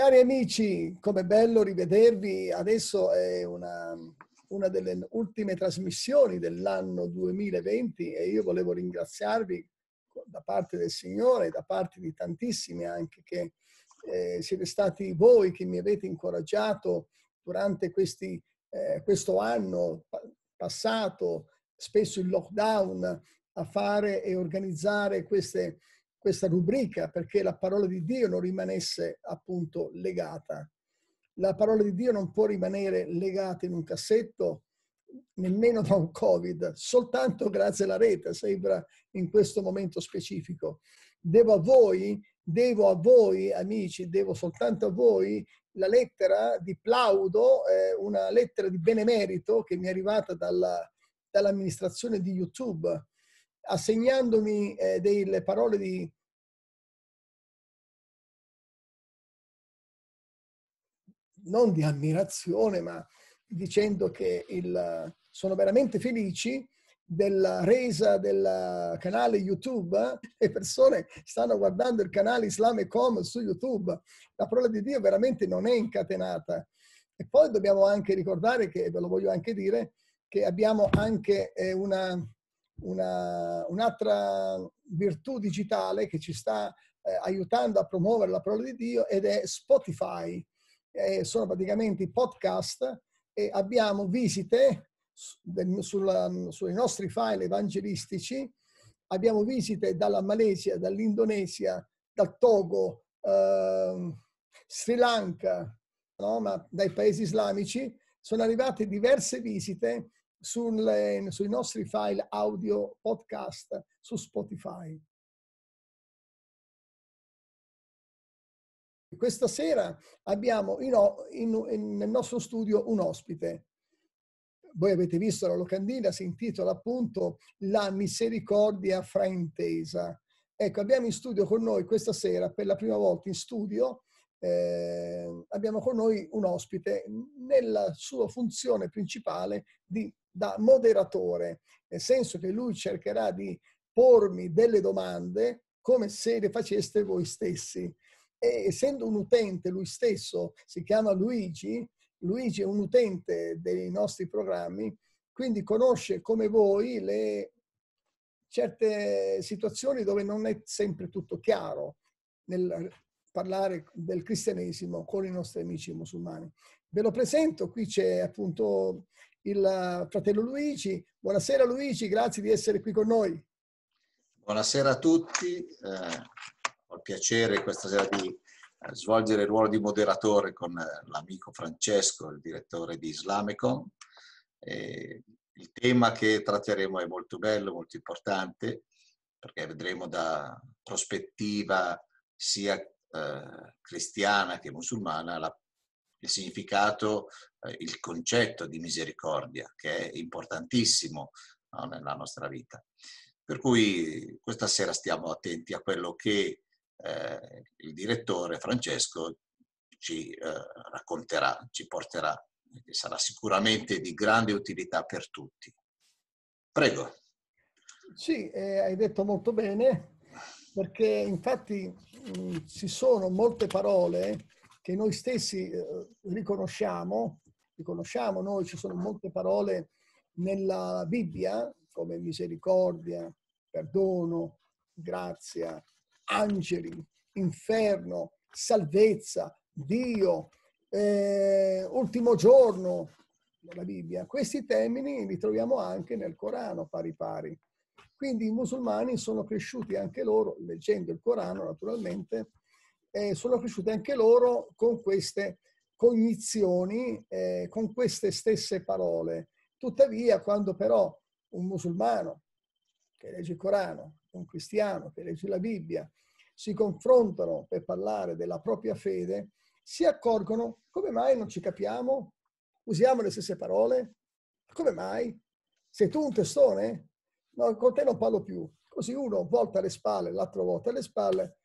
Cari amici, come bello rivedervi. Adesso è una, una delle ultime trasmissioni dell'anno 2020 e io volevo ringraziarvi da parte del Signore, da parte di tantissimi anche che eh, siete stati voi che mi avete incoraggiato durante questi, eh, questo anno passato, spesso il lockdown, a fare e organizzare queste questa rubrica perché la parola di Dio non rimanesse appunto legata. La parola di Dio non può rimanere legata in un cassetto nemmeno da un Covid, soltanto grazie alla rete, sembra in questo momento specifico. Devo a voi, devo a voi amici, devo soltanto a voi la lettera di plaudo, eh, una lettera di benemerito che mi è arrivata dalla, dall'amministrazione di YouTube, assegnandomi eh, delle parole di non di ammirazione, ma dicendo che il, sono veramente felici della resa del canale YouTube, eh? le persone stanno guardando il canale Islam e Com su YouTube, la parola di Dio veramente non è incatenata. E poi dobbiamo anche ricordare, che ve lo voglio anche dire, che abbiamo anche eh, una, una, un'altra virtù digitale che ci sta eh, aiutando a promuovere la parola di Dio ed è Spotify eh, sono praticamente i podcast e abbiamo visite sulla, sui nostri file evangelistici, abbiamo visite dalla Malesia, dall'Indonesia, dal Togo, eh, Sri Lanka, no? ma dai paesi islamici, sono arrivate diverse visite sulle, sui nostri file audio podcast su Spotify. Questa sera abbiamo in, in, in, nel nostro studio un ospite. Voi avete visto la locandina, si intitola appunto La misericordia fraintesa. Ecco, abbiamo in studio con noi questa sera, per la prima volta in studio, eh, abbiamo con noi un ospite nella sua funzione principale di, da moderatore, nel senso che lui cercherà di pormi delle domande come se le faceste voi stessi e essendo un utente lui stesso, si chiama Luigi, Luigi è un utente dei nostri programmi, quindi conosce come voi le certe situazioni dove non è sempre tutto chiaro nel parlare del cristianesimo con i nostri amici musulmani. Ve lo presento, qui c'è appunto il fratello Luigi. Buonasera Luigi, grazie di essere qui con noi. Buonasera a tutti. Eh ho il piacere questa sera di eh, svolgere il ruolo di moderatore con eh, l'amico Francesco, il direttore di Islamicon. E il tema che tratteremo è molto bello, molto importante, perché vedremo da prospettiva sia eh, cristiana che musulmana la, il significato, il concetto di misericordia, che è importantissimo no, nella nostra vita. Per cui questa sera stiamo attenti a quello che eh, il direttore Francesco ci eh, racconterà, ci porterà, che sarà sicuramente di grande utilità per tutti. Prego. Sì, eh, hai detto molto bene, perché infatti mh, mm, ci sono molte parole che noi stessi eh, riconosciamo, riconosciamo noi, ci sono molte parole nella Bibbia, come misericordia, perdono, grazia, angeli, inferno, salvezza, Dio, eh, ultimo giorno della Bibbia. Questi termini li troviamo anche nel Corano pari pari. Quindi i musulmani sono cresciuti anche loro, leggendo il Corano naturalmente, eh, sono cresciuti anche loro con queste cognizioni, eh, con queste stesse parole. Tuttavia, quando però un musulmano che legge il Corano un cristiano che legge la Bibbia, si confrontano per parlare della propria fede, si accorgono come mai non ci capiamo, usiamo le stesse parole, come mai? Sei tu un testone? No, con te non parlo più. Così uno volta le spalle, l'altro volta le spalle,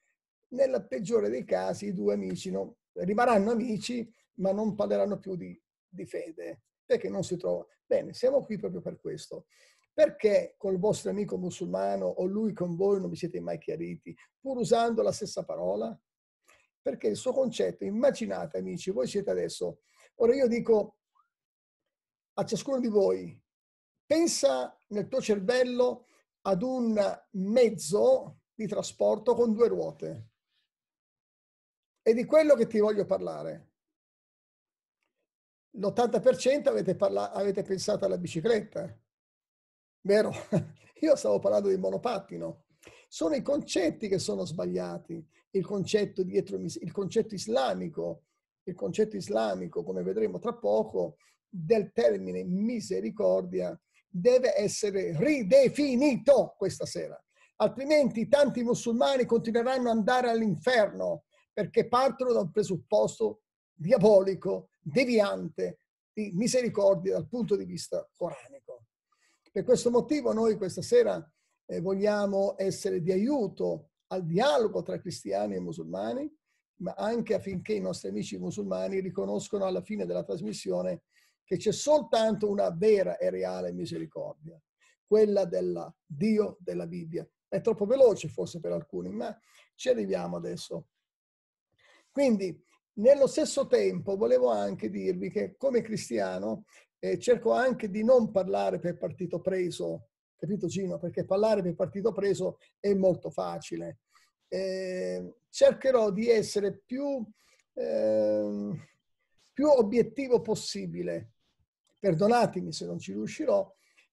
nel peggiore dei casi i due amici non, rimarranno amici, ma non parleranno più di, di fede, perché non si trova. Bene, siamo qui proprio per questo. Perché col vostro amico musulmano o lui con voi non vi siete mai chiariti, pur usando la stessa parola? Perché il suo concetto, immaginate amici, voi siete adesso, ora io dico a ciascuno di voi, pensa nel tuo cervello ad un mezzo di trasporto con due ruote. È di quello che ti voglio parlare. L'80% avete, parla- avete pensato alla bicicletta, Vero? Io stavo parlando di monopattino. Sono i concetti che sono sbagliati, il concetto, dietro, il concetto islamico, il concetto islamico, come vedremo tra poco, del termine misericordia deve essere ridefinito questa sera. Altrimenti tanti musulmani continueranno ad andare all'inferno perché partono da un presupposto diabolico, deviante, di misericordia dal punto di vista coranico. Per questo motivo noi questa sera eh, vogliamo essere di aiuto al dialogo tra cristiani e musulmani, ma anche affinché i nostri amici musulmani riconoscono alla fine della trasmissione che c'è soltanto una vera e reale misericordia, quella del Dio della Bibbia. È troppo veloce forse per alcuni, ma ci arriviamo adesso. Quindi, nello stesso tempo volevo anche dirvi che come cristiano e cerco anche di non parlare per partito preso, capito Gino? Perché parlare per partito preso è molto facile. Eh, cercherò di essere più, eh, più obiettivo possibile. Perdonatemi se non ci riuscirò,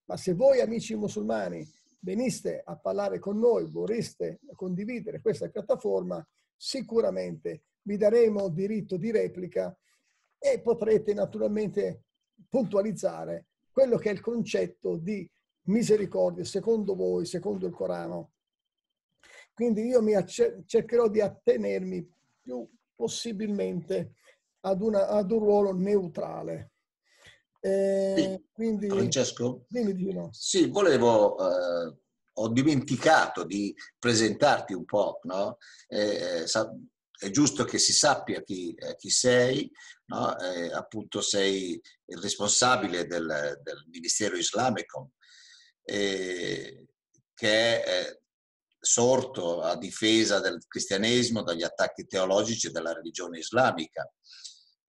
ma se voi amici musulmani veniste a parlare con noi, vorreste condividere questa piattaforma, sicuramente vi daremo diritto di replica e potrete naturalmente puntualizzare quello che è il concetto di misericordia secondo voi, secondo il Corano. Quindi io acce- cercherò di attenermi più possibilmente ad, una, ad un ruolo neutrale. Eh, sì, quindi, Francesco? Dimmi, Gino. Sì, volevo... Eh, ho dimenticato di presentarti un po', no? Eh, sa- è giusto che si sappia chi, eh, chi sei, no? eh, appunto sei il responsabile del, del Ministero Islamico eh, che è sorto a difesa del cristianesimo dagli attacchi teologici della religione islamica.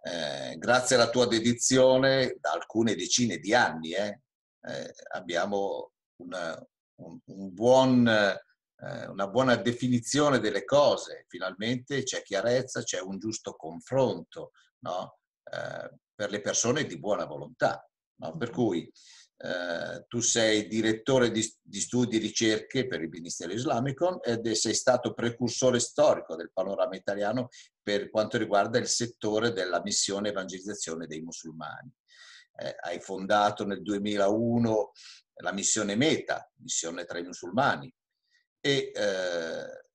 Eh, grazie alla tua dedizione, da alcune decine di anni, eh, eh, abbiamo una, un, un buon eh, una buona definizione delle cose, finalmente c'è chiarezza, c'è un giusto confronto no? eh, per le persone di buona volontà. No? Per mm-hmm. cui eh, tu sei direttore di, di, studi e ricerche per il Ministero Islamico ed sei stato precursore storico del panorama italiano per quanto riguarda il settore della missione evangelizzazione dei musulmani. Eh, hai fondato nel 2001 la missione Meta, missione tra i musulmani, e eh,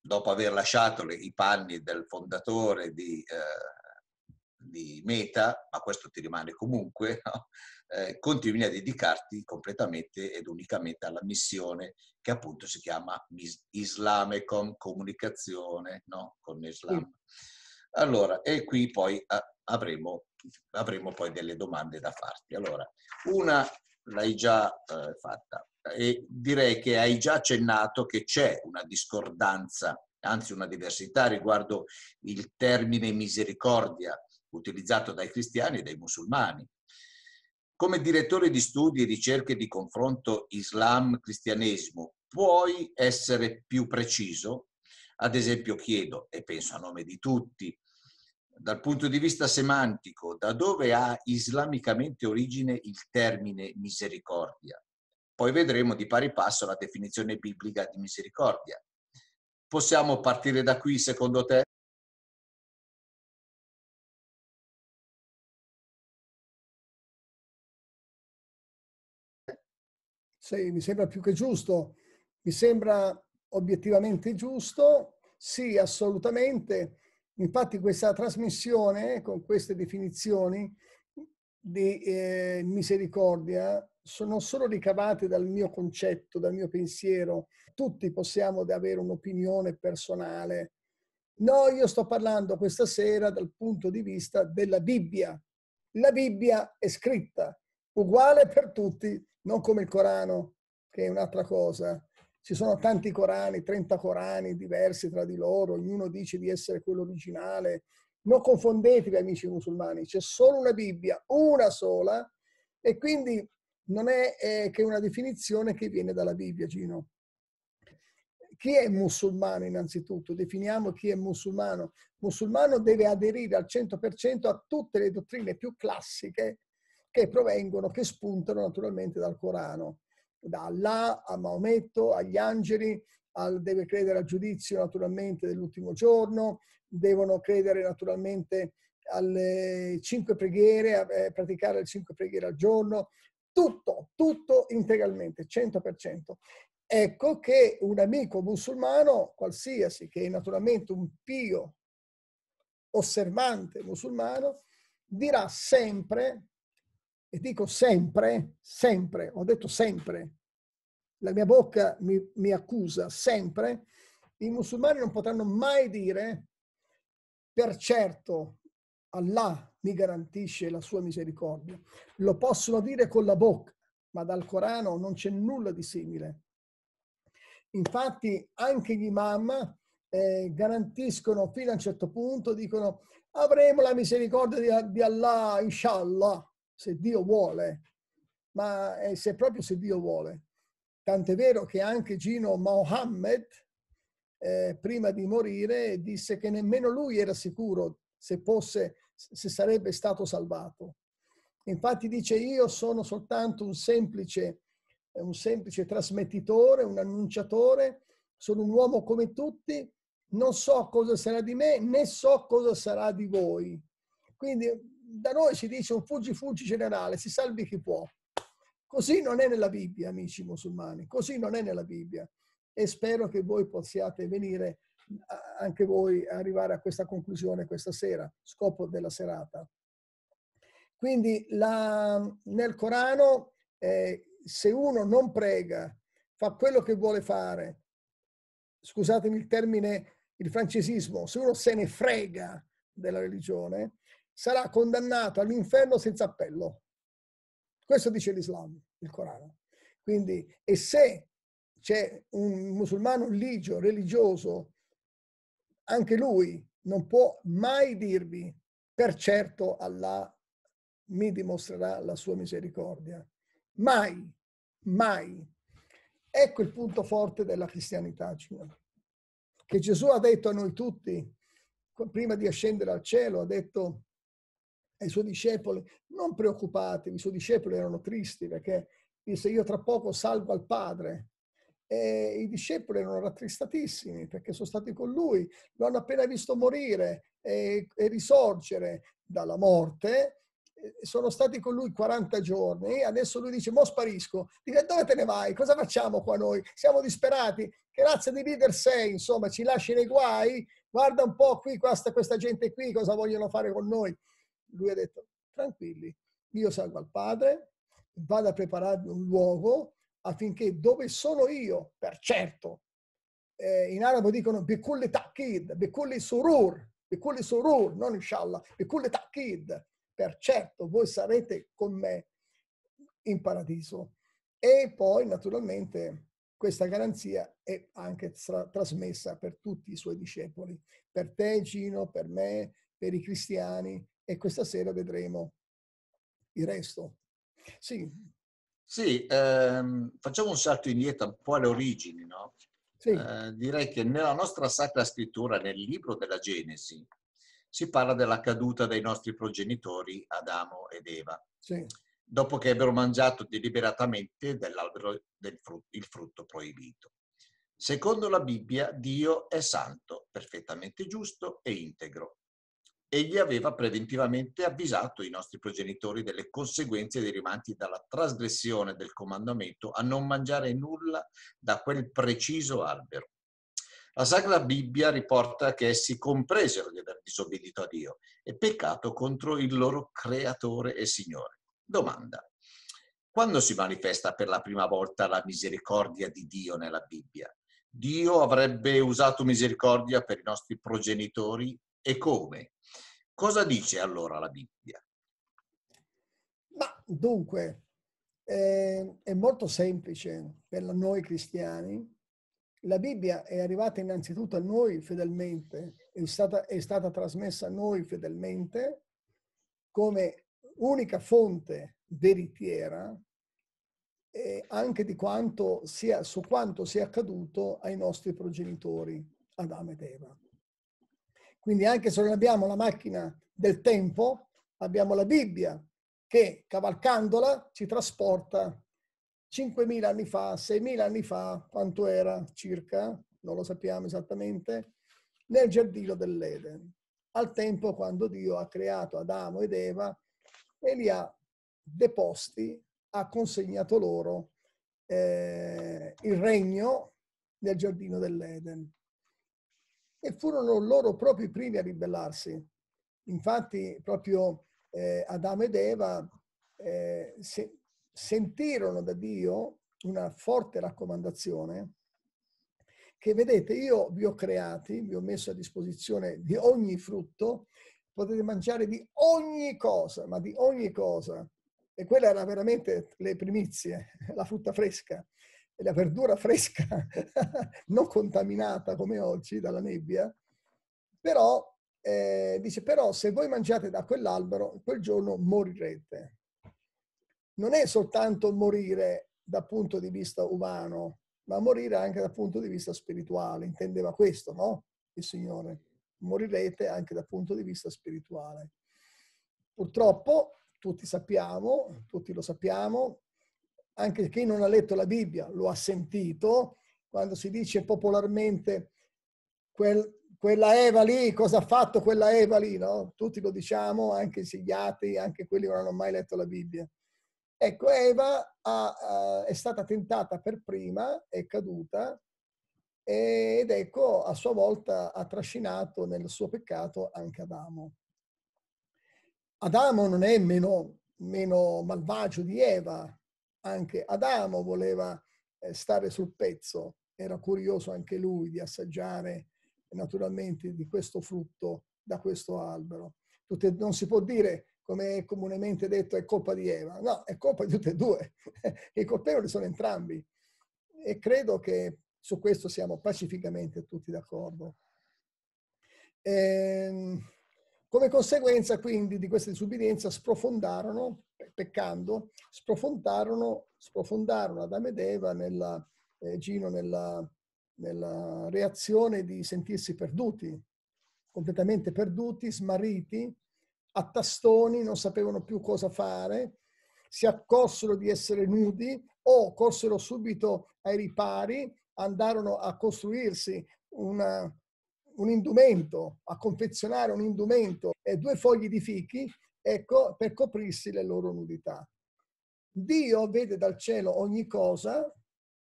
dopo aver lasciato le, i panni del fondatore di, eh, di, Meta, ma questo ti rimane comunque, no? eh, continui a dedicarti completamente ed unicamente alla missione che appunto si chiama Islame con comunicazione no? con Islam. Allora, e qui poi ah, avremo, avremo poi delle domande da farti. Allora, una l'hai già eh, fatta e direi che hai già accennato che c'è una discordanza, anzi una diversità riguardo il termine misericordia utilizzato dai cristiani e dai musulmani. Come direttore di studi e ricerche di confronto Islam-cristianesimo, puoi essere più preciso? Ad esempio chiedo, e penso a nome di tutti, dal punto di vista semantico, da dove ha islamicamente origine il termine misericordia. Poi vedremo di pari passo la definizione biblica di misericordia. Possiamo partire da qui, secondo te? Sì, mi sembra più che giusto, mi sembra obiettivamente giusto, sì, assolutamente. Infatti questa trasmissione con queste definizioni di eh, misericordia sono solo ricavate dal mio concetto, dal mio pensiero. Tutti possiamo avere un'opinione personale. No, io sto parlando questa sera dal punto di vista della Bibbia. La Bibbia è scritta, uguale per tutti, non come il Corano, che è un'altra cosa. Ci sono tanti Corani, 30 Corani diversi tra di loro, ognuno dice di essere quello originale. Non confondetevi, amici musulmani, c'è solo una Bibbia, una sola, e quindi non è eh, che una definizione che viene dalla Bibbia, Gino. Chi è musulmano innanzitutto? Definiamo chi è musulmano. Musulmano deve aderire al 100% a tutte le dottrine più classiche che provengono, che spuntano naturalmente dal Corano da Allah a Maometto, agli angeli, al, deve credere al giudizio naturalmente dell'ultimo giorno, devono credere naturalmente alle cinque preghiere, eh, praticare le cinque preghiere al giorno, tutto, tutto integralmente, 100%. Ecco che un amico musulmano, qualsiasi, che è naturalmente un pio osservante musulmano, dirà sempre e dico sempre, sempre, ho detto sempre, la mia bocca mi, mi accusa sempre, i musulmani non potranno mai dire per certo Allah mi garantisce la sua misericordia. Lo possono dire con la bocca, ma dal Corano non c'è nulla di simile. Infatti anche gli imam eh, garantiscono fino a un certo punto, dicono avremo la misericordia di, di Allah, inshallah se Dio vuole, ma è eh, se proprio se Dio vuole. Tant'è vero che anche Gino Mohammed, eh, prima di morire, disse che nemmeno lui era sicuro se, fosse, se sarebbe stato salvato. Infatti dice io sono soltanto un semplice, un semplice trasmettitore, un annunciatore, sono un uomo come tutti, non so cosa sarà di me né so cosa sarà di voi. Quindi da noi si dice un fuggi fuggi generale, si salvi chi può. Così non è nella Bibbia, amici musulmani, così non è nella Bibbia. E spero che voi possiate venire anche voi a arrivare a questa conclusione questa sera, scopo della serata. Quindi la, nel Corano, eh, se uno non prega, fa quello che vuole fare, scusatemi il termine, il francesismo, se uno se ne frega della religione, sarà condannato all'inferno senza appello. Questo dice l'Islam, il Corano. Quindi, e se c'è un musulmano ligio, religioso, anche lui non può mai dirvi, per certo Allah mi dimostrerà la sua misericordia. Mai, mai. Ecco il punto forte della cristianità, che Gesù ha detto a noi tutti, prima di ascendere al cielo, ha detto ai suoi discepoli, non preoccupatevi, i suoi discepoli erano tristi perché disse io tra poco salvo al Padre. E i discepoli erano rattristatissimi perché sono stati con lui, lo hanno appena visto morire e, e risorgere dalla morte, sono stati con lui 40 giorni, adesso lui dice, mo sparisco, dice, dove te ne vai? Cosa facciamo qua noi? Siamo disperati, grazie razza di leader sei, insomma, ci lasci nei guai? Guarda un po' qui questa, questa gente qui, cosa vogliono fare con noi? lui ha detto, tranquilli, io salgo al Padre, vado a prepararmi un luogo affinché dove sono io, per certo, eh, in arabo dicono Bekulli Taqid, Bekulli Surur, Bekulli Surur, non inshallah, Bekulli Taqid, per certo voi sarete con me in paradiso. E poi naturalmente questa garanzia è anche tra- trasmessa per tutti i suoi discepoli, per te Gino, per me, per i cristiani, e questa sera vedremo il resto. Sì, sì ehm, facciamo un salto indietro un po' alle origini. No? Sì. Eh, direi che nella nostra sacra scrittura, nel libro della Genesi, si parla della caduta dei nostri progenitori Adamo ed Eva. Sì. Dopo che ebbero mangiato deliberatamente dell'albero del frutto, il frutto proibito. Secondo la Bibbia, Dio è santo, perfettamente giusto e integro egli aveva preventivamente avvisato i nostri progenitori delle conseguenze derivanti dalla trasgressione del comandamento a non mangiare nulla da quel preciso albero. La Sacra Bibbia riporta che essi compresero di aver disobbedito a Dio e peccato contro il loro creatore e Signore. Domanda. Quando si manifesta per la prima volta la misericordia di Dio nella Bibbia? Dio avrebbe usato misericordia per i nostri progenitori e come. Cosa dice allora la Bibbia? Ma dunque, eh, è molto semplice per noi cristiani. La Bibbia è arrivata innanzitutto a noi fedelmente, è stata, è stata trasmessa a noi fedelmente come unica fonte veritiera eh, anche di quanto sia, su quanto sia accaduto ai nostri progenitori, Adamo ed Eva. Quindi anche se non abbiamo la macchina del tempo, abbiamo la Bibbia che cavalcandola ci trasporta 5.000 anni fa, 6.000 anni fa, quanto era circa, non lo sappiamo esattamente, nel giardino dell'Eden, al tempo quando Dio ha creato Adamo ed Eva e li ha deposti, ha consegnato loro eh, il regno nel giardino dell'Eden e furono loro proprio i primi a ribellarsi. Infatti proprio eh, Adamo ed Eva eh, se, sentirono da Dio una forte raccomandazione che vedete io vi ho creati, vi ho messo a disposizione di ogni frutto, potete mangiare di ogni cosa, ma di ogni cosa. E quella era veramente le primizie, la frutta fresca la verdura fresca, non contaminata come oggi dalla nebbia, però eh, dice però se voi mangiate da quell'albero, quel giorno morirete. Non è soltanto morire dal punto di vista umano, ma morire anche dal punto di vista spirituale. Intendeva questo, no? Il Signore. Morirete anche dal punto di vista spirituale. Purtroppo tutti sappiamo, tutti lo sappiamo, anche chi non ha letto la Bibbia lo ha sentito, quando si dice popolarmente quel, quella Eva lì, cosa ha fatto quella Eva lì, no? Tutti lo diciamo, anche i sigliati, anche quelli che non hanno mai letto la Bibbia. Ecco, Eva ha, ha, è stata tentata per prima, è caduta ed ecco, a sua volta ha trascinato nel suo peccato anche Adamo. Adamo non è meno, meno malvagio di Eva, anche Adamo voleva eh, stare sul pezzo, era curioso anche lui di assaggiare eh, naturalmente di questo frutto da questo albero. Tutte, non si può dire, come è comunemente detto, è colpa di Eva, no, è colpa di tutte e due, i colpevoli sono entrambi e credo che su questo siamo pacificamente tutti d'accordo. Ehm, come conseguenza quindi di questa disubbidienza sprofondarono peccando, sprofondarono, sprofondarono Adamo ed Eva nella, eh, Gino, nella, nella reazione di sentirsi perduti, completamente perduti, smarriti, a tastoni, non sapevano più cosa fare, si accorsero di essere nudi o corsero subito ai ripari, andarono a costruirsi una, un indumento, a confezionare un indumento e due fogli di fichi ecco, per coprirsi le loro nudità. Dio vede dal cielo ogni cosa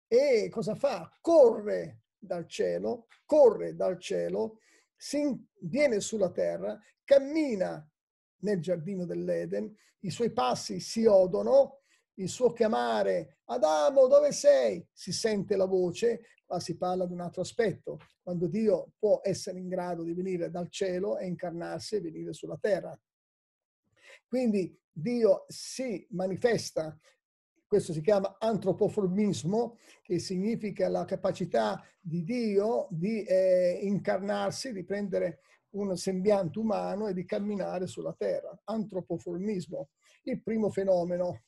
e cosa fa? Corre dal cielo, corre dal cielo, viene sulla terra, cammina nel giardino dell'Eden, i suoi passi si odono, il suo chiamare Adamo dove sei? Si sente la voce, qua si parla di un altro aspetto, quando Dio può essere in grado di venire dal cielo e incarnarsi e venire sulla terra. Quindi Dio si manifesta, questo si chiama antropoformismo, che significa la capacità di Dio di eh, incarnarsi, di prendere un sembiante umano e di camminare sulla terra. Antropoformismo, il primo fenomeno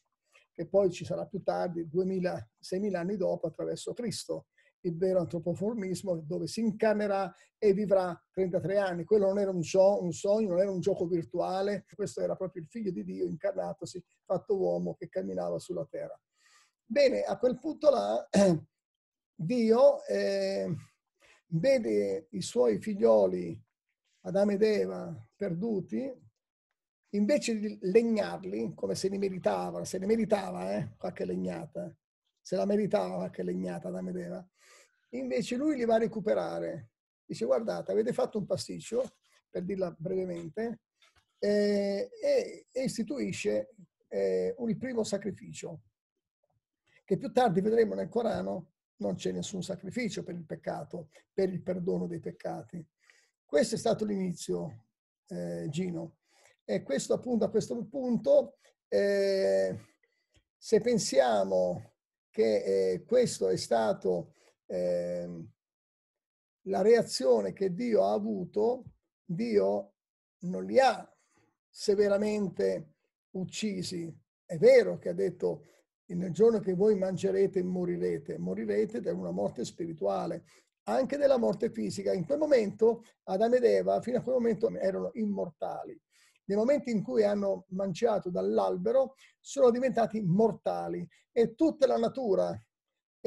che poi ci sarà più tardi, 2000, 6.000 anni dopo, attraverso Cristo il vero antropoformismo, dove si incamerà e vivrà 33 anni. Quello non era un, so, un sogno, non era un gioco virtuale, questo era proprio il figlio di Dio incarnatosi, fatto uomo, che camminava sulla terra. Bene, a quel punto là Dio eh, vede i suoi figlioli Adamo ed Eva perduti, invece di legnarli come se ne meritava, se ne meritava eh, qualche legnata, se la meritava qualche legnata Adamo ed Eva, Invece lui li va a recuperare. Dice, guardate, avete fatto un pasticcio, per dirla brevemente, eh, e, e, istituisce eh, un, il primo sacrificio, che più tardi vedremo nel Corano non c'è nessun sacrificio per il peccato, per il perdono dei peccati. Questo è stato l'inizio, eh, Gino. E questo appunto a questo punto, eh, se pensiamo che eh, questo è stato eh, la reazione che Dio ha avuto, Dio non li ha severamente uccisi. È vero che ha detto nel giorno che voi mangerete morirete, morirete da una morte spirituale, anche della morte fisica. In quel momento Adamo ed Eva fino a quel momento erano immortali. Nel momento in cui hanno mangiato dall'albero sono diventati mortali e tutta la natura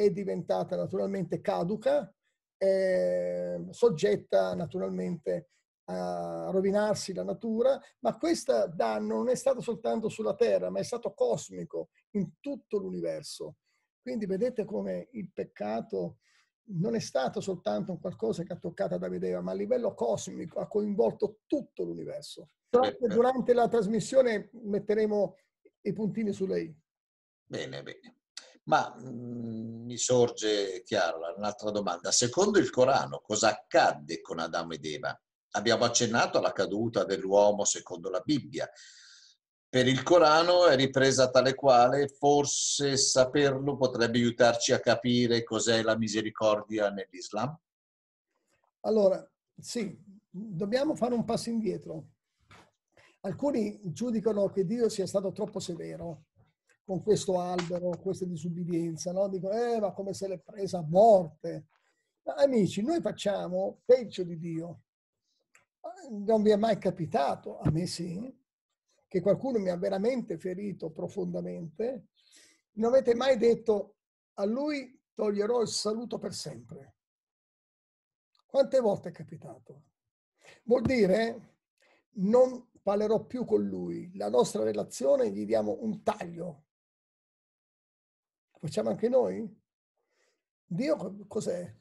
è diventata naturalmente caduca, eh, soggetta naturalmente a rovinarsi la natura, ma questo danno non è stato soltanto sulla Terra, ma è stato cosmico in tutto l'universo. Quindi vedete come il peccato non è stato soltanto un qualcosa che ha toccato da vedere, ma a livello cosmico ha coinvolto tutto l'universo. Certo. Durante la trasmissione metteremo i puntini su lei. Bene, bene. Ma mm, mi sorge, chiaro un'altra domanda. Secondo il Corano, cosa accadde con Adamo ed Eva? Abbiamo accennato alla caduta dell'uomo secondo la Bibbia. Per il Corano è ripresa tale quale, forse saperlo potrebbe aiutarci a capire cos'è la misericordia nell'Islam? Allora, sì, dobbiamo fare un passo indietro. Alcuni giudicano che Dio sia stato troppo severo con questo albero, questa disubbidienza, no? Dicono, eh, ma come se l'è presa a morte. Ma, amici, noi facciamo peggio di Dio. Non vi è mai capitato, a me sì, che qualcuno mi ha veramente ferito profondamente. Non avete mai detto, a lui toglierò il saluto per sempre. Quante volte è capitato? Vuol dire, non parlerò più con lui, la nostra relazione gli diamo un taglio, facciamo anche noi? Dio cos'è?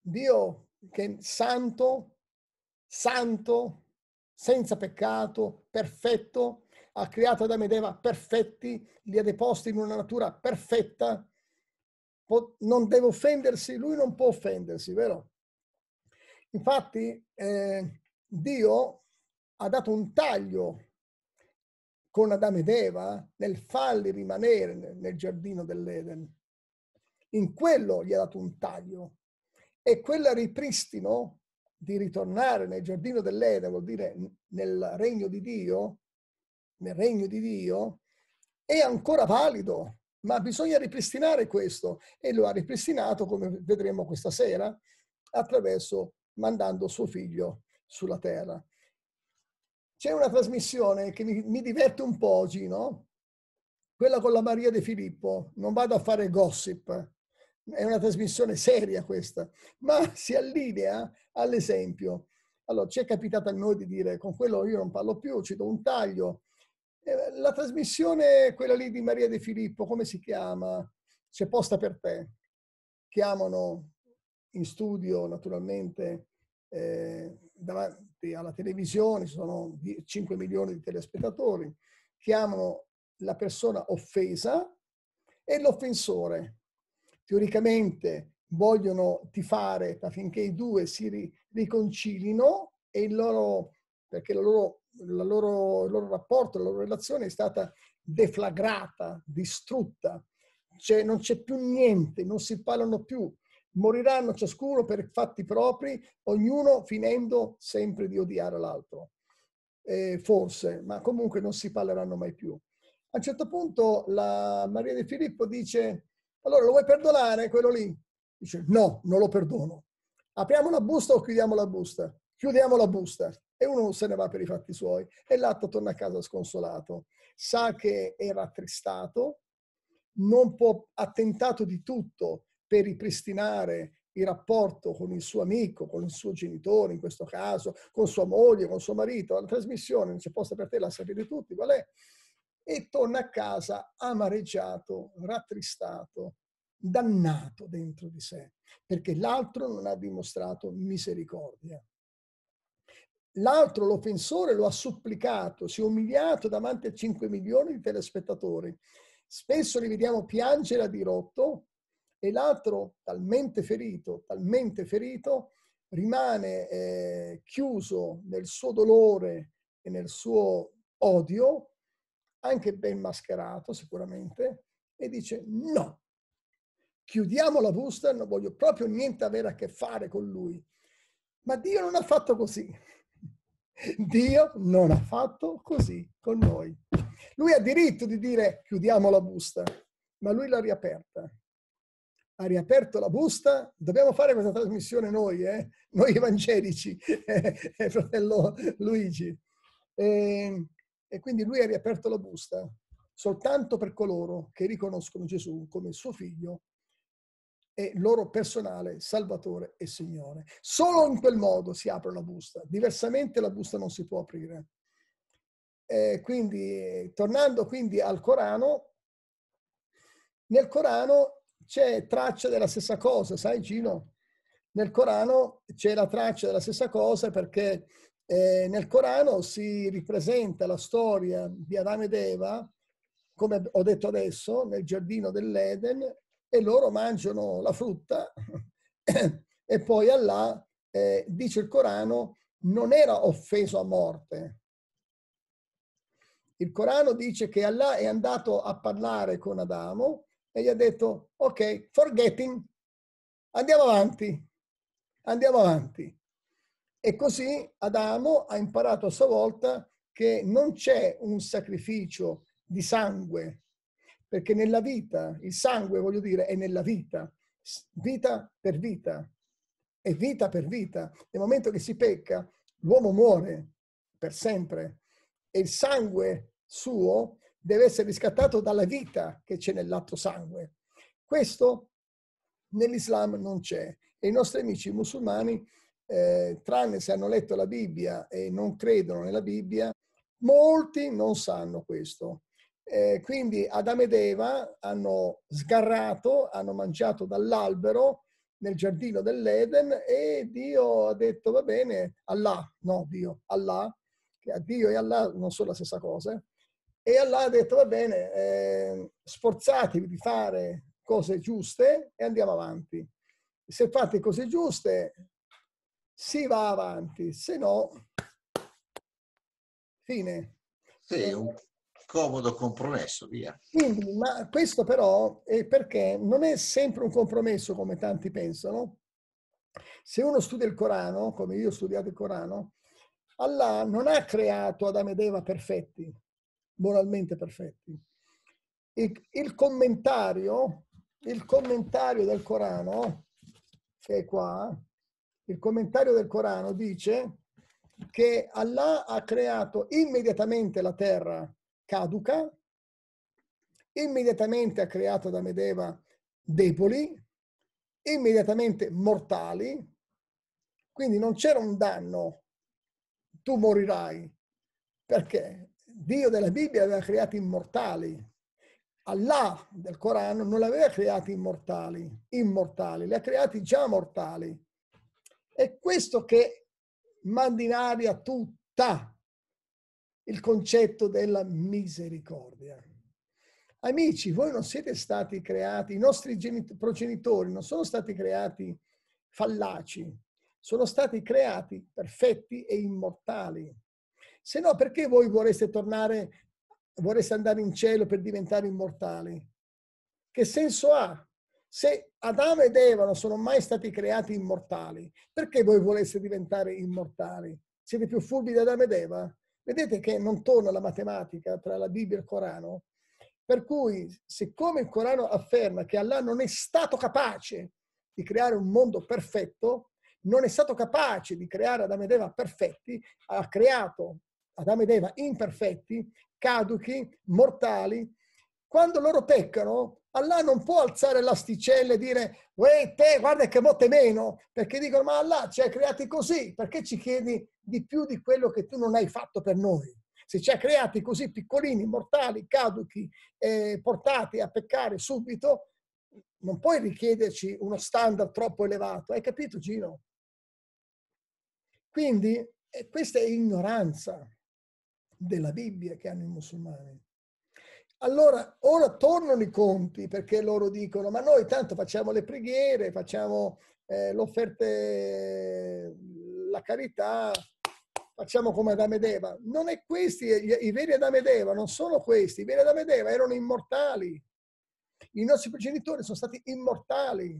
Dio che è santo, santo, senza peccato, perfetto, ha creato Adamo ed Eva perfetti, li ha deposti in una natura perfetta, non deve offendersi, lui non può offendersi, vero? Infatti eh, Dio ha dato un taglio con Adamo ed Eva nel farli rimanere nel giardino dell'Eden. In quello gli ha dato un taglio. E quel ripristino di ritornare nel giardino dell'Eden, vuol dire nel regno di Dio, nel regno di Dio, è ancora valido, ma bisogna ripristinare questo e lo ha ripristinato, come vedremo questa sera, attraverso mandando suo figlio sulla terra. C'è una trasmissione che mi, mi diverte un po' oggi, no? Quella con la Maria De Filippo. Non vado a fare gossip, è una trasmissione seria questa, ma si allinea all'esempio. Allora, ci è capitato a noi di dire con quello io non parlo più, ci do un taglio. Eh, la trasmissione, quella lì di Maria De Filippo, come si chiama? C'è posta per te. Chiamano in studio, naturalmente, eh, davanti alla televisione, ci sono 5 milioni di telespettatori, chiamano la persona offesa e l'offensore. Teoricamente vogliono tifare affinché i due si riconcilino e il loro, perché la loro, la loro, il loro rapporto, la loro relazione è stata deflagrata, distrutta. Cioè, non c'è più niente, non si parlano più, moriranno ciascuno per fatti propri, ognuno finendo sempre di odiare l'altro. Eh, forse, ma comunque non si parleranno mai più. A un certo punto la Maria di Filippo dice, allora lo vuoi perdonare quello lì? Dice, no, non lo perdono. Apriamo la busta o chiudiamo la busta? Chiudiamo la busta. E uno se ne va per i fatti suoi. E l'altro torna a casa sconsolato. Sa che era attristato, non può, ha tentato di tutto per ripristinare il rapporto con il suo amico, con il suo genitore in questo caso, con sua moglie, con suo marito, la trasmissione non c'è posta per te, la sapete tutti qual è, e torna a casa amareggiato, rattristato, dannato dentro di sé, perché l'altro non ha dimostrato misericordia. L'altro, l'offensore, lo ha supplicato, si è umiliato davanti a 5 milioni di telespettatori. Spesso li vediamo piangere a dirotto, e l'altro talmente ferito, talmente ferito, rimane eh, chiuso nel suo dolore e nel suo odio, anche ben mascherato sicuramente, e dice no, chiudiamo la busta, non voglio proprio niente avere a che fare con lui. Ma Dio non ha fatto così. Dio non ha fatto così con noi. Lui ha diritto di dire chiudiamo la busta, ma lui l'ha riaperta ha riaperto la busta, dobbiamo fare questa trasmissione noi, eh? noi evangelici, eh, eh, fratello Luigi. E, ehm, e quindi lui ha riaperto la busta soltanto per coloro che riconoscono Gesù come suo figlio e loro personale Salvatore e Signore. Solo in quel modo si apre la busta, diversamente la busta non si può aprire. Eh, quindi, tornando quindi al Corano, nel Corano c'è traccia della stessa cosa, sai Gino? Nel Corano c'è la traccia della stessa cosa perché eh, nel Corano si ripresenta la storia di Adamo ed Eva, come ho detto adesso, nel giardino dell'Eden e loro mangiano la frutta e poi Allah, eh, dice il Corano, non era offeso a morte. Il Corano dice che Allah è andato a parlare con Adamo e gli ha detto, ok, forgetting, andiamo avanti, andiamo avanti. E così Adamo ha imparato a sua volta che non c'è un sacrificio di sangue, perché nella vita, il sangue voglio dire è nella vita, vita per vita, è vita per vita. Nel momento che si pecca, l'uomo muore per sempre e il sangue suo deve essere riscattato dalla vita che c'è nell'atto sangue. Questo nell'Islam non c'è e i nostri amici musulmani, eh, tranne se hanno letto la Bibbia e non credono nella Bibbia, molti non sanno questo. Eh, quindi Adamo ed Eva hanno sgarrato, hanno mangiato dall'albero nel giardino dell'Eden e Dio ha detto va bene, Allah, no Dio, Allah, che a Dio e Allah non sono la stessa cosa, e Allah ha detto, va bene, eh, sforzatevi di fare cose giuste e andiamo avanti. Se fate cose giuste, si va avanti, se no, fine. Sì, eh. un comodo compromesso, via. Quindi, ma questo però è perché non è sempre un compromesso come tanti pensano. Se uno studia il Corano, come io ho studiato il Corano, Allah non ha creato Adamo ed Eva perfetti, moralmente perfetti. Il, il, commentario, il commentario del Corano, che è qua, il commentario del Corano dice che Allah ha creato immediatamente la terra caduca, immediatamente ha creato da Medeva deboli, immediatamente mortali, quindi non c'era un danno, tu morirai, perché Dio della Bibbia aveva creato immortali, Allah del Corano non aveva creati immortali, immortali, li ha creati già mortali. È questo che manda in aria tutta il concetto della misericordia. Amici, voi non siete stati creati, i nostri genit- progenitori non sono stati creati fallaci, sono stati creati perfetti e immortali. Se no, perché voi vorreste tornare, vorreste andare in cielo per diventare immortali? Che senso ha? Se Adamo ed Eva non sono mai stati creati immortali, perché voi voleste diventare immortali? Siete più furbi di Adamo ed Eva? Vedete che non torna la matematica tra la Bibbia e il Corano? Per cui, siccome il Corano afferma che Allah non è stato capace di creare un mondo perfetto, non è stato capace di creare Adamo ed Eva perfetti, ha creato Adamo ed Eva imperfetti, caduchi, mortali, quando loro peccano, Allah non può alzare l'asticella e dire, uè te, guarda che botte meno, perché dicono, ma Allah ci hai creati così, perché ci chiedi di più di quello che tu non hai fatto per noi? Se ci hai creati così piccolini, mortali, caduchi, eh, portati a peccare subito, non puoi richiederci uno standard troppo elevato. Hai capito, Gino? Quindi eh, questa è ignoranza della Bibbia che hanno i musulmani. Allora, ora tornano i conti perché loro dicono, ma noi tanto facciamo le preghiere, facciamo eh, l'offerta, eh, la carità, facciamo come Adam ed Eva. Non è questi, eh, i veri Adam ed Eva non sono questi, i veri Adam ed Eva erano immortali. I nostri genitori sono stati immortali,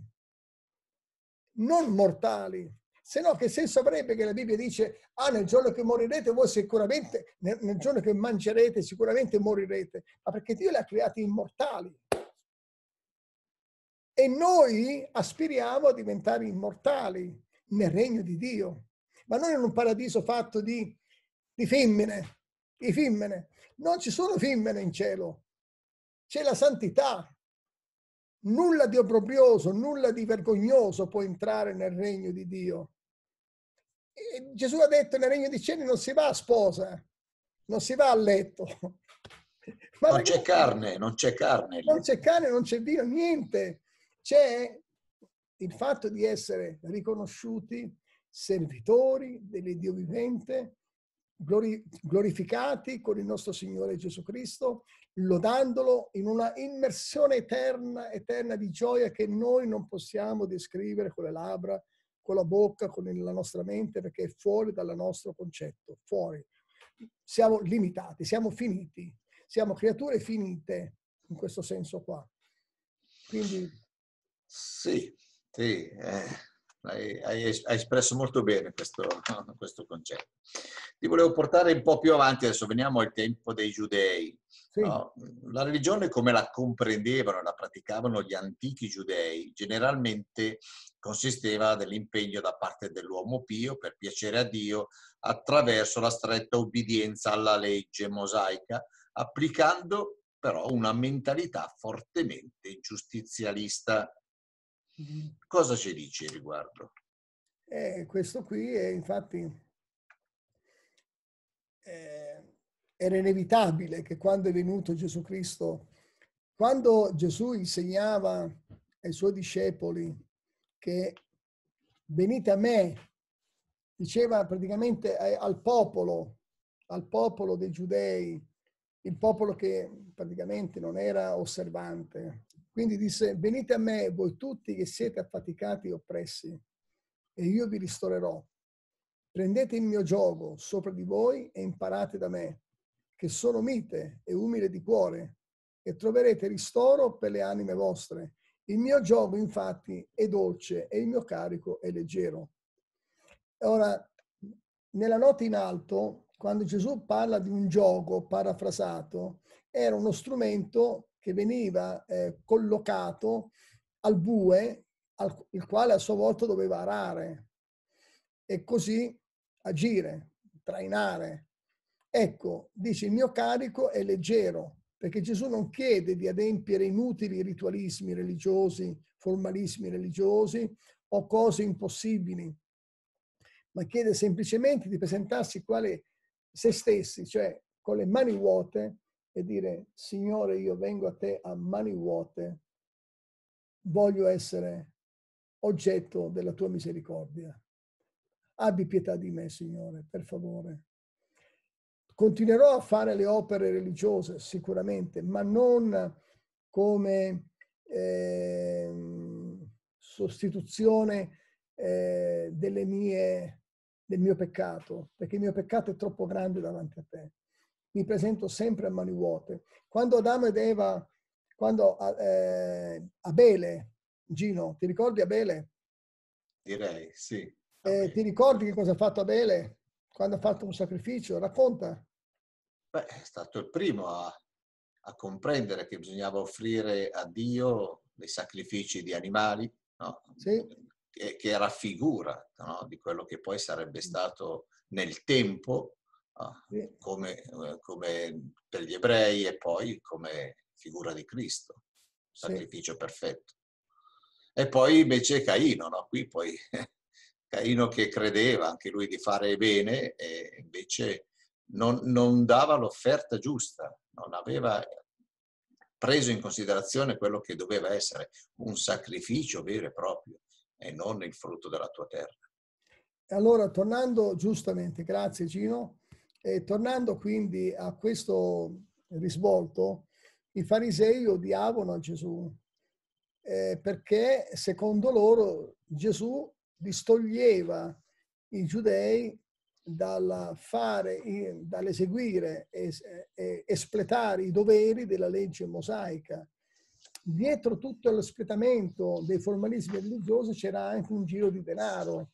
non mortali se no che senso avrebbe che la Bibbia dice, ah nel giorno che morirete voi sicuramente, nel, giorno che mangerete sicuramente morirete, ma perché Dio li ha creati immortali. E noi aspiriamo a diventare immortali nel regno di Dio, ma non in un paradiso fatto di, di femmine, di femmine. Non ci sono femmine in cielo, c'è la santità. Nulla di obbrobrioso, nulla di vergognoso può entrare nel regno di Dio. Gesù ha detto nel regno dei cieli non si va a sposa, non si va a letto. Ma non c'è carne, non c'è carne. Non c'è carne, non c'è vino, niente. C'è il fatto di essere riconosciuti servitori dell'Iddio vivente, glorificati con il nostro Signore Gesù Cristo, lodandolo in una immersione eterna, eterna di gioia che noi non possiamo descrivere con le labbra, con la bocca, con la nostra mente, perché è fuori dal nostro concetto, fuori. Siamo limitati, siamo finiti, siamo creature finite in questo senso qua. Quindi... Sì, sì. Eh hai, hai, espresso molto bene questo, questo, concetto. Ti volevo portare un po' più avanti, adesso veniamo al tempo dei giudei. Sì. No? La religione come la comprendevano, la praticavano gli antichi giudei, generalmente consisteva nell'impegno da parte dell'uomo pio per piacere a Dio attraverso la stretta obbedienza alla legge mosaica, applicando però una mentalità fortemente giustizialista. Mm-hmm. Cosa ci dici riguardo? Eh, questo qui è infatti eh, era inevitabile che quando è venuto Gesù Cristo, quando Gesù insegnava ai suoi discepoli che venite a me, diceva praticamente eh, al popolo, al popolo dei giudei, il popolo che praticamente non era osservante, quindi disse, venite a me voi tutti che siete affaticati e oppressi, e io vi ristorerò. Prendete il mio gioco sopra di voi e imparate da me, che sono mite e umile di cuore, e troverete ristoro per le anime vostre. Il mio gioco, infatti, è dolce e il mio carico è leggero. Ora, nella nota in alto, quando Gesù parla di un gioco parafrasato, era uno strumento che veniva eh, collocato al bue, al, il quale a sua volta doveva arare e così agire, trainare. Ecco, dice il mio carico è leggero, perché Gesù non chiede di adempiere inutili ritualismi religiosi, formalismi religiosi o cose impossibili, ma chiede semplicemente di presentarsi quale se stessi, cioè con le mani vuote, e dire, Signore, io vengo a te a mani vuote, voglio essere oggetto della tua misericordia. Abbi pietà di me, Signore, per favore. Continuerò a fare le opere religiose, sicuramente, ma non come eh, sostituzione eh, mie, del mio peccato, perché il mio peccato è troppo grande davanti a te mi presento sempre a mani vuote. Quando Adamo ed Eva, quando eh, Abele, Gino, ti ricordi Abele? Direi, sì. Eh, ti ricordi che cosa ha fatto Abele quando ha fatto un sacrificio? Racconta. Beh, è stato il primo a, a comprendere che bisognava offrire a Dio dei sacrifici di animali, no? sì. che, che, raffigura no? di quello che poi sarebbe mm. stato nel tempo come, eh, come, per gli ebrei e poi come figura di Cristo, sacrificio sì. perfetto. E poi invece Caino, no? qui poi Caino che credeva anche lui di fare bene e invece non, non dava l'offerta giusta, non aveva preso in considerazione quello che doveva essere un sacrificio vero e proprio e non il frutto della tua terra. Allora, tornando giustamente, grazie Gino, e tornando quindi a questo risvolto, i farisei odiavano Gesù eh, perché secondo loro Gesù distoglieva i giudei dal fare, dall'eseguire e, e espletare i doveri della legge mosaica. Dietro tutto l'espletamento dei formalismi religiosi c'era anche un giro di denaro.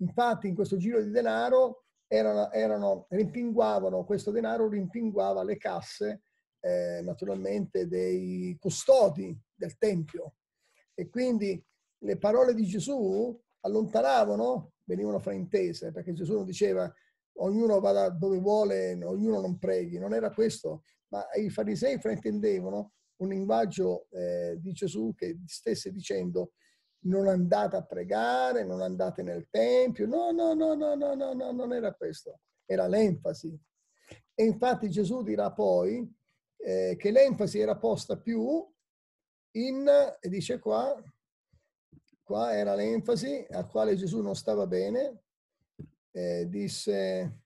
Infatti in questo giro di denaro erano, erano, rimpinguavano questo denaro, rimpinguava le casse eh, naturalmente dei custodi del Tempio. E quindi le parole di Gesù allontanavano, venivano fraintese, perché Gesù non diceva ognuno vada dove vuole, ognuno non preghi, non era questo, ma i farisei fraintendevano un linguaggio eh, di Gesù che stesse dicendo non andate a pregare, non andate nel tempio. No, no, no, no, no, no, no, non era questo, era l'enfasi. E infatti Gesù dirà poi eh, che l'enfasi era posta più in, dice qua, qua era l'enfasi a quale Gesù non stava bene, eh, disse,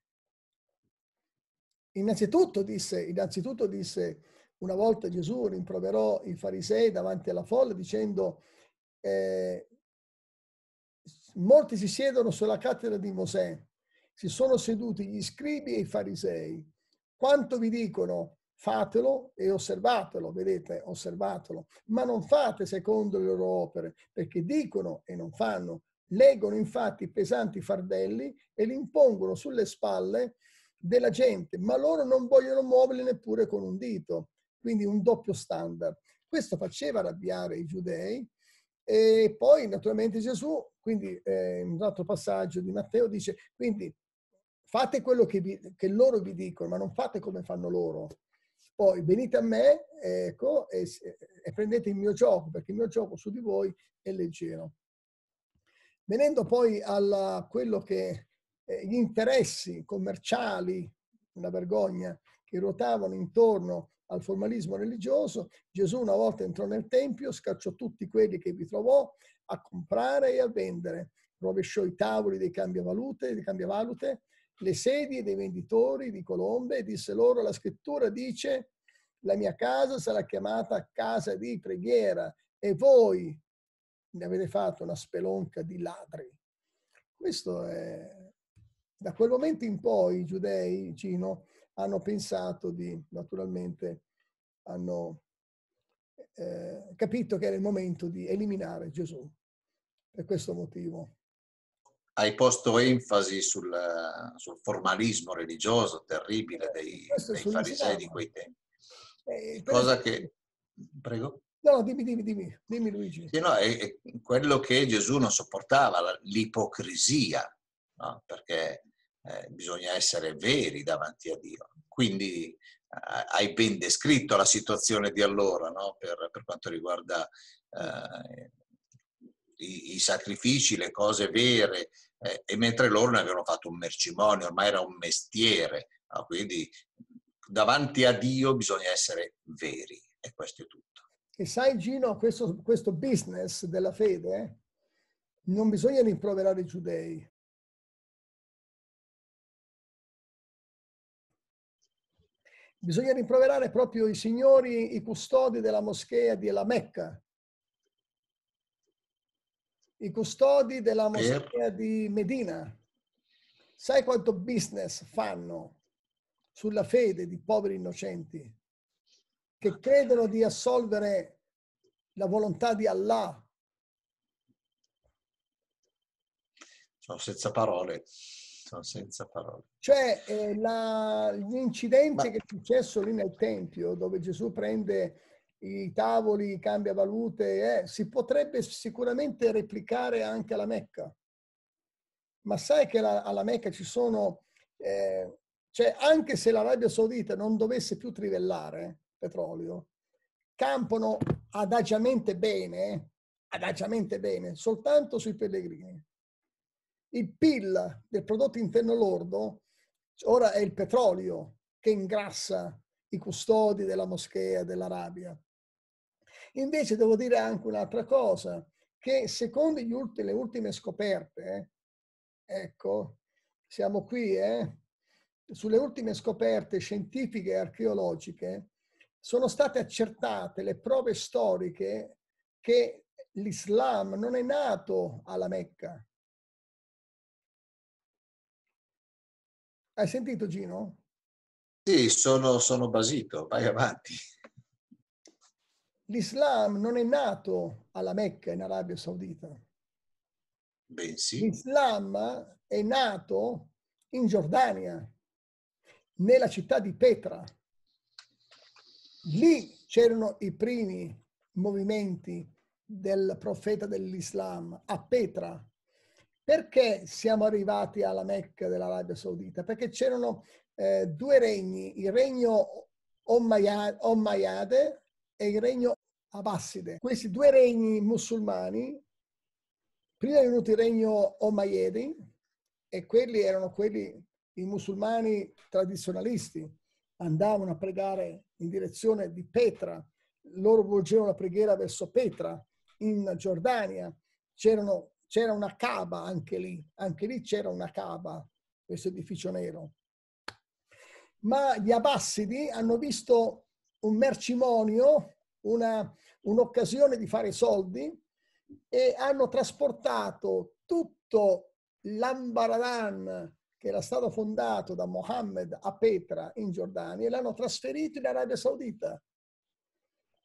innanzitutto disse, innanzitutto disse, una volta Gesù rimproverò i farisei davanti alla folla dicendo eh, molti si siedono sulla cattedra di Mosè, si sono seduti gli scribi e i farisei. Quanto vi dicono? Fatelo e osservatelo, vedete, osservatelo, ma non fate secondo le loro opere, perché dicono e non fanno. Leggono infatti pesanti fardelli e li impongono sulle spalle della gente, ma loro non vogliono muoverli neppure con un dito, quindi un doppio standard. Questo faceva arrabbiare i giudei, e poi naturalmente Gesù, quindi eh, in un altro passaggio di Matteo dice, quindi fate quello che, vi, che loro vi dicono, ma non fate come fanno loro. Poi venite a me ecco, e, e prendete il mio gioco, perché il mio gioco su di voi è leggero. Venendo poi a quello che eh, gli interessi commerciali, una vergogna, che ruotavano intorno al formalismo religioso, Gesù una volta entrò nel Tempio, scacciò tutti quelli che vi trovò a comprare e a vendere, rovesciò i tavoli dei cambiavalute, dei cambiavalute le sedie dei venditori di colombe e disse loro la scrittura dice la mia casa sarà chiamata casa di preghiera e voi ne avete fatto una spelonca di ladri. Questo è... Da quel momento in poi i giudei, Gino, hanno pensato di, naturalmente, hanno eh, capito che era il momento di eliminare Gesù. Per questo motivo. Hai posto enfasi sul, sul formalismo religioso terribile dei, dei farisei di quei tempi. Eh, cosa che... Prego? No, dimmi, dimmi, dimmi, dimmi Luigi. Sì, no, è quello che Gesù non sopportava, l'ipocrisia, no? perché eh, bisogna essere veri davanti a Dio. Quindi eh, hai ben descritto la situazione di allora no? per, per, quanto riguarda eh, i, i, sacrifici, le cose vere, eh, e mentre loro ne avevano fatto un mercimonio, ormai era un mestiere, no? quindi davanti a Dio bisogna essere veri e questo è tutto. E sai Gino, questo, questo business della fede, non bisogna rimproverare i giudei, bisogna rimproverare proprio i signori, i custodi della moschea di La Mecca, i custodi della moschea di Medina. Sai quanto business fanno sulla fede di poveri innocenti che credono di assolvere la volontà di Allah. Sono senza parole sono senza parole. Cioè eh, la, l'incidente Ma... che è successo lì nel Tempio, dove Gesù prende i tavoli, cambia valute, eh, si potrebbe sicuramente replicare anche alla Mecca. Ma sai che la, alla Mecca ci sono, eh, cioè anche se l'Arabia Saudita non dovesse più trivellare eh, petrolio, campano adagiamente bene, eh, adagiamente bene, soltanto sui pellegrini. Il PIL del prodotto interno lordo ora è il petrolio che ingrassa i custodi della moschea dell'Arabia. Invece devo dire anche un'altra cosa, che secondo ultimi, le ultime scoperte, ecco, siamo qui, eh, sulle ultime scoperte scientifiche e archeologiche, sono state accertate le prove storiche che l'Islam non è nato alla Mecca, Hai sentito Gino? Sì, sono, sono basito, vai avanti. L'Islam non è nato alla Mecca in Arabia Saudita. Bensì. L'Islam è nato in Giordania, nella città di Petra. Lì c'erano i primi movimenti del profeta dell'Islam, a Petra, perché siamo arrivati alla Mecca dell'Arabia Saudita? Perché c'erano eh, due regni, il regno Omayyade e il regno Abbaside. Questi due regni musulmani, prima è venuto il regno Omayyadi e quelli erano quelli, i musulmani tradizionalisti, andavano a pregare in direzione di Petra, loro volgevano la preghiera verso Petra in Giordania, c'erano c'era una cava anche lì, anche lì c'era una cava, questo edificio nero. Ma gli abassidi hanno visto un mercimonio, una, un'occasione di fare soldi e hanno trasportato tutto l'Ambaradan che era stato fondato da Mohammed a Petra in Giordania e l'hanno trasferito in Arabia Saudita.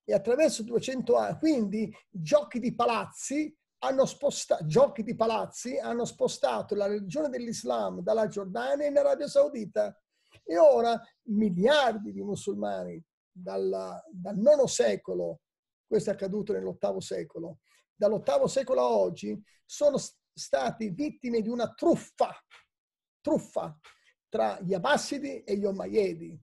E attraverso 200 anni, quindi giochi di palazzi hanno spostato, giochi di palazzi hanno spostato la religione dell'Islam dalla Giordania in Arabia Saudita e ora miliardi di musulmani dalla, dal IX secolo, questo è accaduto nell'VIII secolo, dall'VIII secolo a oggi sono stati vittime di una truffa, truffa tra gli Abbasidi e gli Omayedi.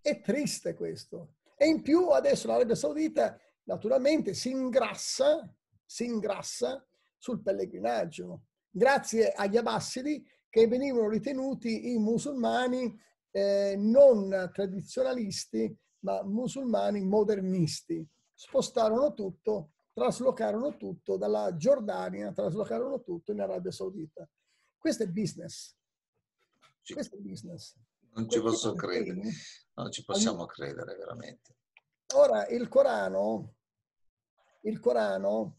È triste questo. E in più adesso l'Arabia Saudita naturalmente si ingrassa si ingrassa sul pellegrinaggio, grazie agli abassidi che venivano ritenuti i musulmani eh, non tradizionalisti, ma musulmani modernisti. Spostarono tutto, traslocarono tutto dalla Giordania, traslocarono tutto in Arabia Saudita. Questo è business. Ci, Questo è business. Non ci posso credere, non ci possiamo credere veramente. Ora, il Corano, il Corano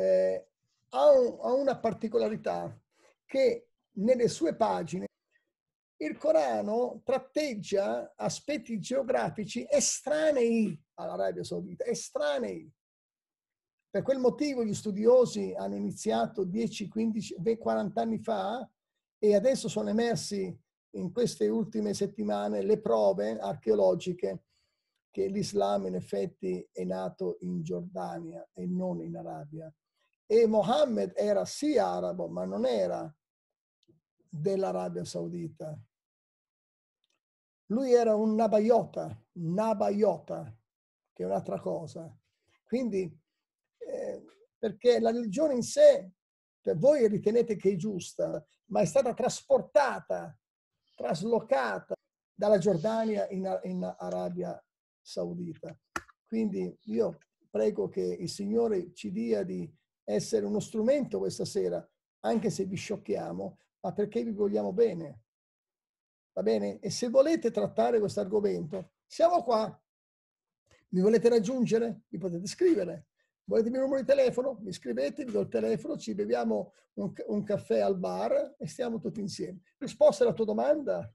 eh, ha, un, ha una particolarità che nelle sue pagine il Corano tratteggia aspetti geografici estranei all'Arabia Saudita, estranei. Per quel motivo gli studiosi hanno iniziato 10, 15, 40 anni fa e adesso sono emersi in queste ultime settimane le prove archeologiche che l'Islam in effetti è nato in Giordania e non in Arabia. E Mohammed era sì arabo, ma non era dell'Arabia Saudita. Lui era un nabaiota, nabaiota, che è un'altra cosa. Quindi, eh, perché la religione in sé, cioè voi ritenete che è giusta, ma è stata trasportata, traslocata dalla Giordania in, in Arabia Saudita. Quindi io prego che il Signore ci dia di essere uno strumento questa sera, anche se vi sciocchiamo, ma perché vi vogliamo bene. Va bene? E se volete trattare questo argomento, siamo qua. Mi volete raggiungere? Mi potete scrivere. Volete il mio numero di telefono? Mi scrivete, vi do il telefono, ci beviamo un, un caffè al bar e stiamo tutti insieme. Risposta alla tua domanda?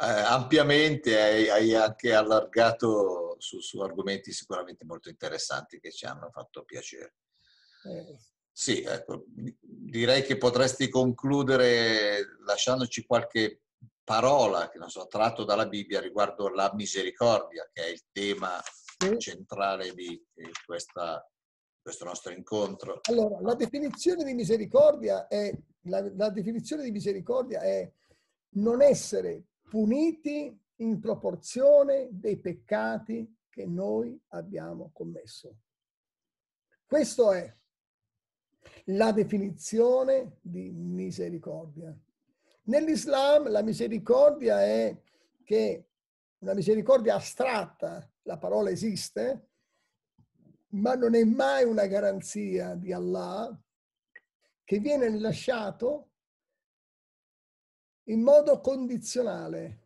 Eh, ampiamente, hai, hai, anche allargato su, su, argomenti sicuramente molto interessanti che ci hanno fatto piacere. Eh, sì, ecco, direi che potresti concludere lasciandoci qualche parola, che non so, tratto dalla Bibbia riguardo la misericordia, che è il tema sì. centrale di questa, questo nostro incontro. Allora, la definizione di misericordia è, la, la definizione di misericordia è non essere puniti in proporzione dei peccati che noi abbiamo commesso. Questo è la definizione di misericordia. Nell'Islam la misericordia è che una misericordia astratta, la parola esiste, ma non è mai una garanzia di Allah che viene rilasciato in modo condizionale.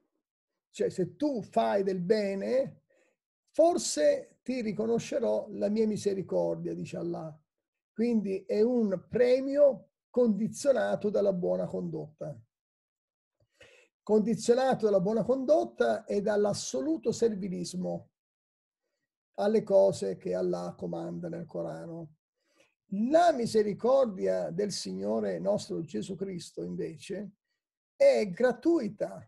Cioè se tu fai del bene, forse ti riconoscerò la mia misericordia, dice Allah. Quindi è un premio condizionato dalla buona condotta. Condizionato dalla buona condotta e dall'assoluto servilismo alle cose che Allah comanda nel Corano. La misericordia del Signore nostro Gesù Cristo, invece, è gratuita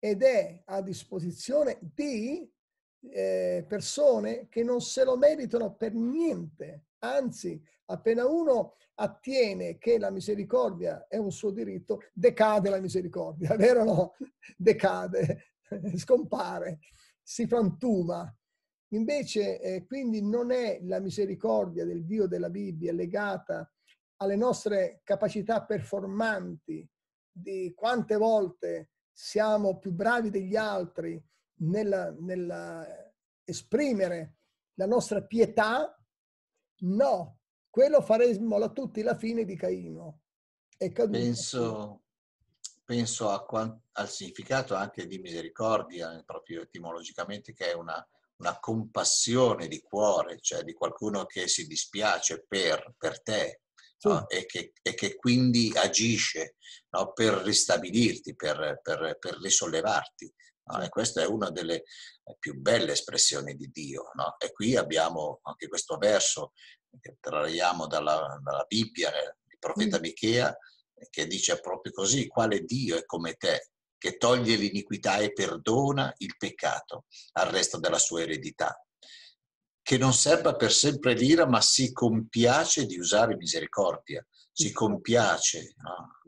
ed è a disposizione di eh, persone che non se lo meritano per niente. Anzi, appena uno attiene che la misericordia è un suo diritto, decade la misericordia, vero o no? Decade, scompare, si frantuma. Invece, eh, quindi, non è la misericordia del Dio della Bibbia legata alle nostre capacità performanti, di quante volte siamo più bravi degli altri, nella, nella esprimere la nostra pietà, no, quello faremmo la tutti la fine di Caino. È caduto. Penso, penso a, al significato anche di misericordia, eh, proprio etimologicamente, che è una, una compassione di cuore, cioè di qualcuno che si dispiace per, per te sì. no? e, che, e, che, quindi agisce no? per ristabilirti, per, per, per risollevarti. Ah, e certo. questa è una delle eh, più belle espressioni di Dio. No? E qui abbiamo anche questo verso che traiamo dalla, dalla Bibbia, eh, il profeta mm. Michea, eh, che dice proprio così, quale Dio è come te, che toglie l'iniquità e perdona il peccato al resto della sua eredità, che non serba per sempre l'ira, ma si compiace di usare misericordia, si compiace. No?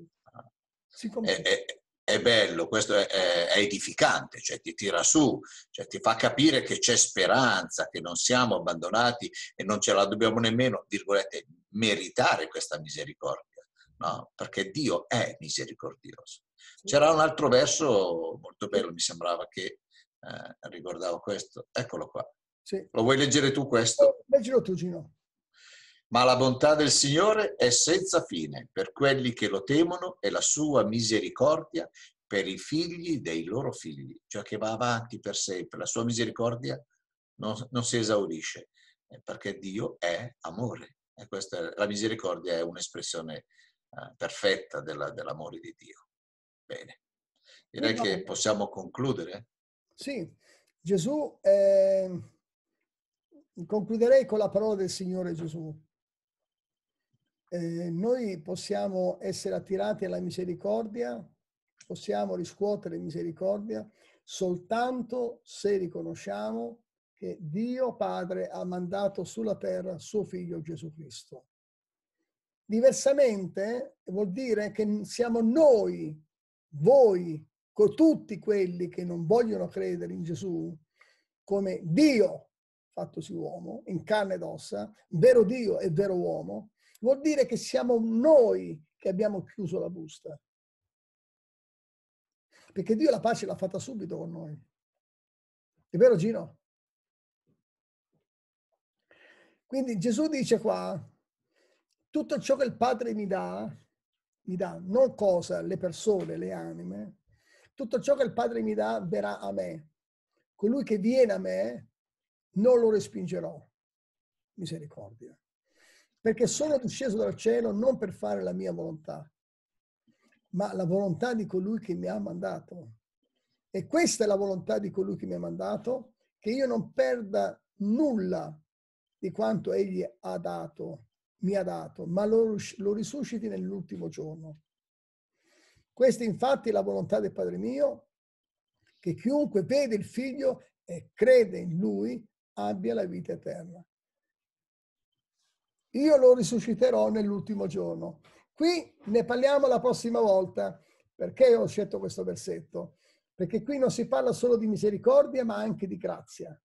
Si compiace. E, e, è bello, questo è, è, edificante, cioè ti tira su, cioè ti fa capire che c'è speranza, che non siamo abbandonati e non ce la dobbiamo nemmeno, virgolette, meritare questa misericordia, no? Perché Dio è misericordioso. C'era un altro verso molto bello, mi sembrava che eh, riguardava questo, eccolo qua. Sì. Lo vuoi leggere tu questo? Leggilo tu, Gino. Ma la bontà del Signore è senza fine per quelli che lo temono e la sua misericordia per i figli dei loro figli, cioè che va avanti per sempre. La sua misericordia non, non si esaurisce eh, perché Dio è amore. E questa, la misericordia è un'espressione uh, perfetta della, dell'amore di Dio. Bene, direi no, che possiamo concludere. Sì, Gesù, eh, concluderei con la parola del Signore Gesù eh, noi possiamo essere attirati alla misericordia, possiamo riscuotere misericordia soltanto se riconosciamo che Dio Padre ha mandato sulla terra suo figlio Gesù Cristo. Diversamente vuol dire che siamo noi, voi, con tutti quelli che non vogliono credere in Gesù, come Dio fattosi uomo, in carne ed ossa, vero Dio e vero uomo, vuol dire che siamo noi che abbiamo chiuso la busta. Perché Dio la pace l'ha fatta subito con noi. È vero Gino? Quindi Gesù dice qua, tutto ciò che il Padre mi dà, mi dà non cosa, le persone, le anime, tutto ciò che il Padre mi dà verrà a me. Colui che viene a me non lo respingerò. Misericordia perché sono disceso dal cielo non per fare la mia volontà, ma la volontà di colui che mi ha mandato. E questa è la volontà di colui che mi ha mandato, che io non perda nulla di quanto egli ha dato, mi ha dato, ma lo, lo risusciti nell'ultimo giorno. Questa infatti è la volontà del Padre mio, che chiunque vede il figlio e crede in lui abbia la vita eterna io lo risusciterò nell'ultimo giorno. Qui ne parliamo la prossima volta. Perché ho scelto questo versetto? Perché qui non si parla solo di misericordia, ma anche di grazia.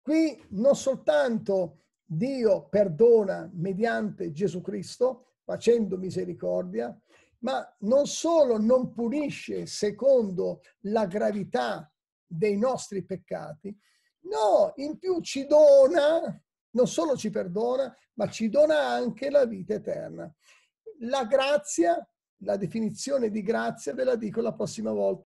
Qui non soltanto Dio perdona mediante Gesù Cristo, facendo misericordia, ma non solo non punisce secondo la gravità dei nostri peccati, no, in più ci dona non solo ci perdona, ma ci dona anche la vita eterna. La grazia, la definizione di grazia ve la dico la prossima volta.